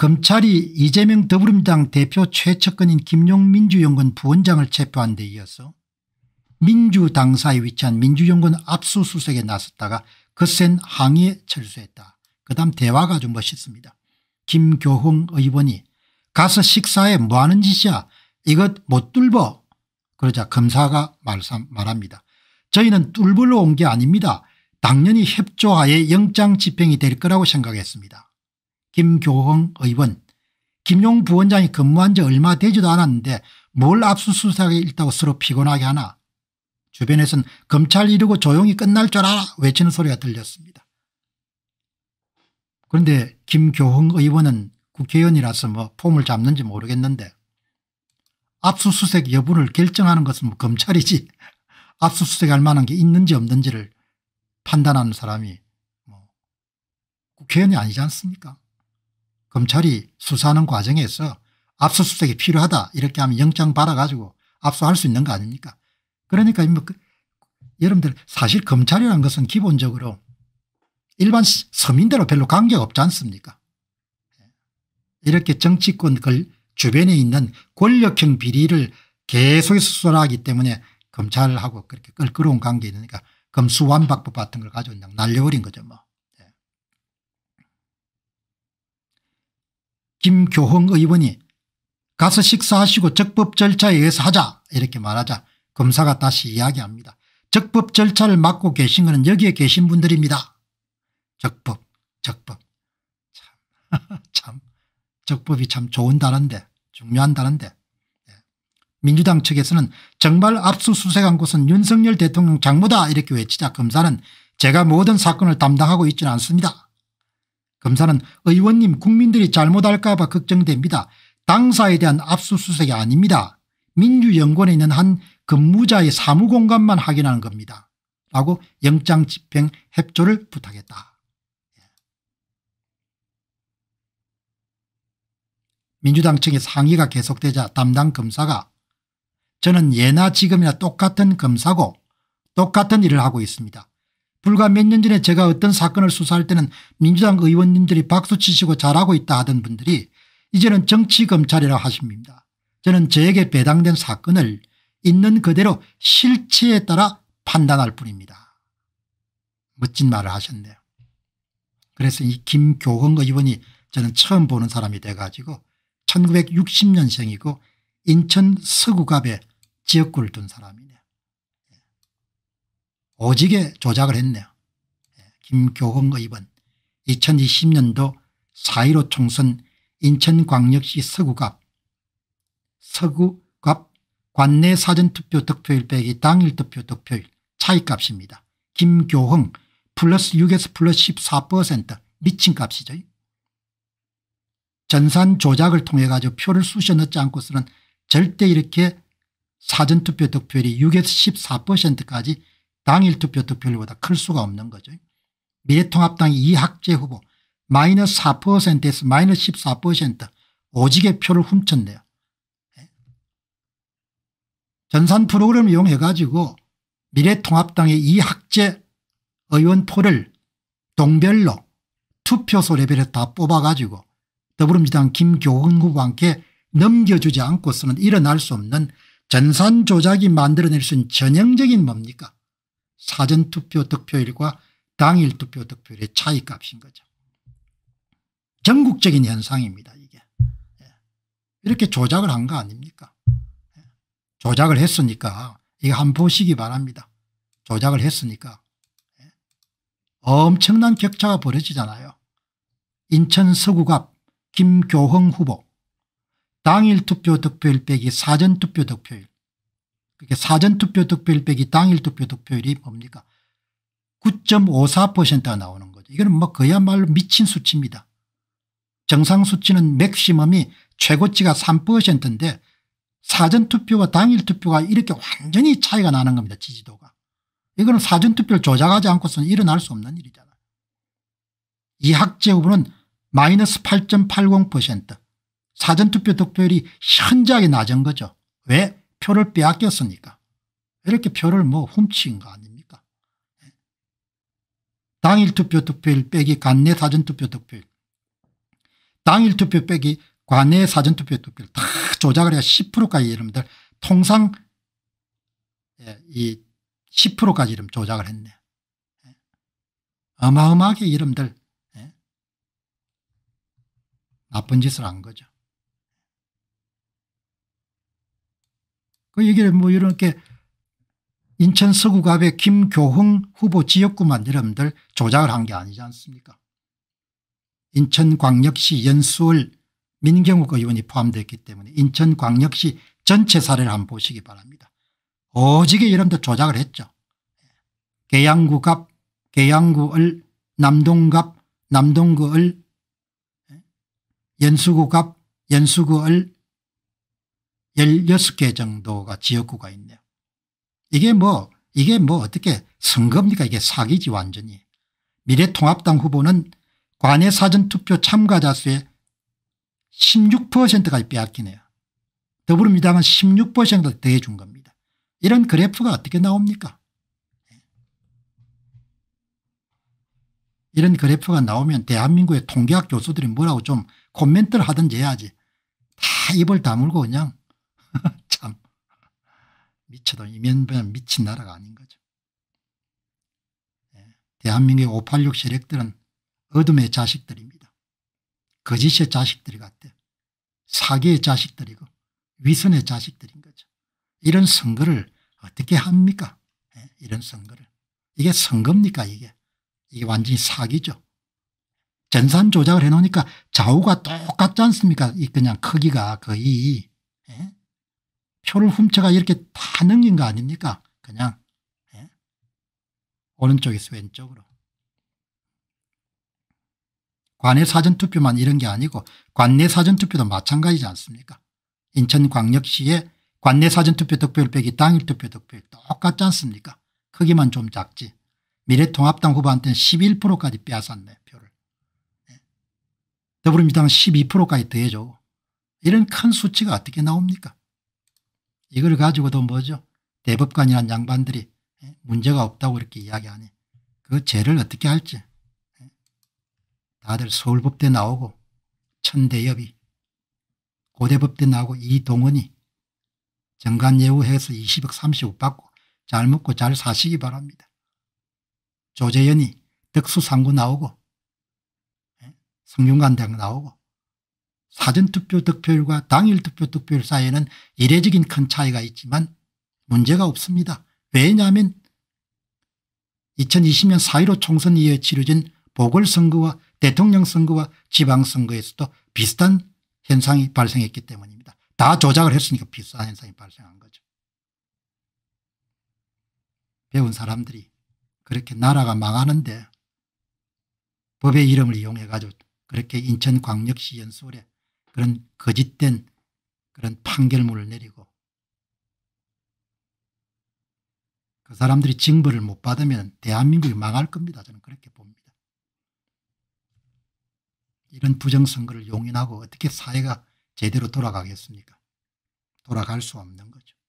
검찰이 이재명 더불어민주당 대표 최측근인 김용민주연구원 부원장을 체포한 데 이어서 민주당사에 위치한 민주연구원 압수수색에 나섰다가 거센 항의에 철수했다. 그 다음 대화가 좀 멋있습니다. 김교흥 의원이 가서 식사에 뭐하는 짓이야 이것 못 뚫어 그러자 검사가 말합니다 저희는 뚫불러온 게 아닙니다. 당연히 협조하에 영장 집행이 될 거라고 생각했습니다. 김교홍 의원 김용 부원장이 근무한 지 얼마 되지도 않았는데 뭘 압수수색에 있다고 서로 피곤하게 하나 주변에선 검찰 이르고 조용히 끝날 줄 알아 외치는 소리가 들렸습니다. 그런데 김교홍 의원은 국회의원이라서 뭐 폼을 잡는지 모르겠는데 압수수색 여부를 결정하는 것은 뭐 검찰이지 압수수색할 만한 게 있는지 없는지를 판단하는 사람이 뭐 국회의원이 아니지 않습니까 검찰이 수사하는 과정에서 압수수색이 필요하다 이렇게 하면 영장 받아가지고 압수할 수 있는 거 아닙니까 그러니까 뭐 그, 여러분들 사실 검찰이라는 것은 기본적으로 일반 서민대로 별로 관계가 없지 않습니까 이렇게 정치권 걸 주변에 있는 권력형 비리를 계속해서 수사하기 때문에 검찰하고 그렇게 끌끌어온 관계 있으니까 검수완박법 같은 걸 가지고 그냥 날려버린 거죠 뭐. 김교흥 의원이 가서 식사하시고 적법 절차에 의해서 하자 이렇게 말하자 검사가 다시 이야기합니다. 적법 절차를 맡고 계신 것은 여기에 계신 분들입니다. 적법 적법 참, 참 적법이 참 좋은 단어인데 중요한 단어인데 예. 민주당 측에서는 정말 압수수색한 곳은 윤석열 대통령 장모다 이렇게 외치자 검사는 제가 모든 사건을 담당하고 있지는 않습니다. 검사는 의원님 국민들이 잘못 알까 봐 걱정됩니다. 당사에 대한 압수수색이 아닙니다. 민주연구원에 있는 한 근무자의 사무공간만 확인하는 겁니다. 라고 영장 집행 협조를 부탁했다. 예. 민주당 측의 상의가 계속되자 담당 검사가 저는 예나 지금이나 똑같은 검사고 똑같은 일을 하고 있습니다. 불과 몇 년 전에 제가 어떤 사건을 수사할 때는 민주당 의원님들이 박수치시고 잘하고 있다 하던 분들이 이제는 정치검찰이라 하십니다. 저는 저에게 배당된 사건을 있는 그대로 실체에 따라 판단할 뿐입니다. 멋진 말을 하셨네요. 그래서 이 김교흥 의원이 저는 처음 보는 사람이 돼가지고 1960년생이고 인천 서구갑에 지역구를 둔 사람입니다. 오지게 조작을 했네요. 김교헌과 2번 2020년도 4.15 총선 인천광역시 서구갑 서구갑 관내 사전투표 득표일 빼기 당일 득표 득표일 차이값입니다. 김교흥 플러스 6에서 플러스 14% 미친 값이죠. 전산 조작을 통해 가지고 표를 쑤셔 넣지 않고서는 절대 이렇게 사전투표 득표율이 6에서 14%까지 당일투표 투표율보다클 수가 없는 거죠. 미래통합당이 학재 후보 마이너스 4%에서 마이너스 14% 오지게 표를 훔쳤네요. 예. 전산 프로그램을 이용해 가지고 미래통합당의 이학재 의원포를 동별로 투표소 레벨에 다 뽑아가지고 더불어민주당 김교훈 후보와 함 넘겨주지 않고서는 일어날 수 없는 전산 조작이 만들어낼 수 있는 전형적인 뭡니까 사전투표 득표율과 당일 투표 득표율의 차이값인 거죠. 전국적인 현상입니다. 이게 예. 이렇게 조작을 한 거 아닙니까 예. 조작을 했으니까 이거 한 보시기 바랍니다. 조작을 했으니까 예. 엄청난 격차가 벌어지잖아요. 인천 서구갑 김교흥 후보 당일 투표 득표율 빼기 사전 투표 득표율 그게 그러니까 사전투표 득표율 빼기 당일 투표 득표율이 뭡니까 9.54%가 나오는 거죠. 이거는 뭐 그야말로 미친 수치입니다. 정상 수치는 맥시멈이 최고치가 3%인데 사전투표와 당일투표가 이렇게 완전히 차이가 나는 겁니다. 지지도가. 이거는 사전투표를 조작하지 않고서는 일어날 수 없는 일이잖아요. 이학재 후보는 마이너스 8.80% 사전투표 득표율이 현저하게 낮은 거죠. 왜? 표를 빼앗겼으니까 이렇게 표를 뭐 훔친 거 아닙니까? 예. 당일 투표 투표일 빼기 관내 사전 투표 투표일 당일 투표 빼기 관내 사전 투표 투표일 다 조작을 해야 10%까지 여러분들 통상 예, 이 10%까지 이름 조작을 했네. 예. 어마어마하게 이름들 나쁜 짓을 한 거죠. 이 뭐 얘기를 뭐 이렇게 인천 서구갑의 김교흥 후보 지역구만 여러분들 조작을 한 게 아니지 않습니까 인천광역시 연수을 민경욱 의원이 포함되어있기 때문에 인천광역시 전체 사례를 한번 보시기 바랍니다. 오지게 여러분들 조작을 했죠. 계양구갑 계양구을 남동갑 남동구을 예? 연수구갑 연수구을 16개 정도가 지역구가 있네요. 이게 뭐 이게 뭐 어떻게 선거입니까 이게 사기지 완전히. 미래통합당 후보는 관외 사전투표 참가자 수의 16%까지 빼앗기네요. 더불어민주당은 16% 더해준 겁니다. 이런 그래프가 어떻게 나옵니까 예. 이런 그래프가 나오면 대한민국의 통계학 교수들이 뭐라고 좀 코멘트를 하든지 해야지 다 입을 다물고 그냥 미쳐도 이면변 미친 나라가 아닌 거죠. 예. 대한민국의 586 세력들은 어둠의 자식들입니다. 거짓의 자식들이 같대. 사기의 자식들이고 위선의 자식들인 거죠. 이런 선거를 어떻게 합니까? 예, 이런 선거를. 이게 선거입니까 이게? 이게 완전히 사기죠. 전산 조작을 해놓으니까 좌우가 똑같지 않습니까? 이 그냥 크기가 거의. 예? 표를 훔쳐가 이렇게 다 넘긴 거 아닙니까? 그냥 예? 오른쪽에서 왼쪽으로. 관내 사전투표만 이런 게 아니고 관내 사전투표도 마찬가지지 않습니까? 인천광역시의 관내 사전투표 득표율 빼기 당일 투표 득표율 똑같지 않습니까? 크기만 좀 작지. 미래통합당 후보한테는 11%까지 빼앗았네 표를. 네. 예? 더불어민주당 12%까지 더해줘. 이런 큰 수치가 어떻게 나옵니까? 이걸 가지고도 뭐죠 대법관이란 양반들이 예, 문제가 없다고 이렇게 이야기하니 그 죄를 어떻게 할지 예, 다들 서울법대 나오고 천대엽이 고대법대 나오고 이동원이 정관예우해서 20억 30억 받고 잘 먹고 잘 사시기 바랍니다. 조재현이 덕수상구 나오고 예, 성균관대학 나오고 사전투표 득표율과 당일투표 득표율 사이에는 이례적인 큰 차이가 있지만 문제가 없습니다. 왜냐하면 2020년 4.15 총선 이후에 치러진 보궐선거와 대통령 선거와 지방선거에서도 비슷한 현상이 발생했기 때문입니다. 다 조작을 했으니까 비슷한 현상이 발생한 거죠. 배운 사람들이 그렇게 나라가 망하는데 법의 이름을 이용해 가지고 그렇게 인천광역시 연수원에 그런 거짓된 그런 판결문을 내리고 그 사람들이 징벌을 못 받으면 대한민국이 망할 겁니다. 저는 그렇게 봅니다. 이런 부정선거를 용인하고 어떻게 사회가 제대로 돌아가겠습니까? 돌아갈 수 없는 거죠.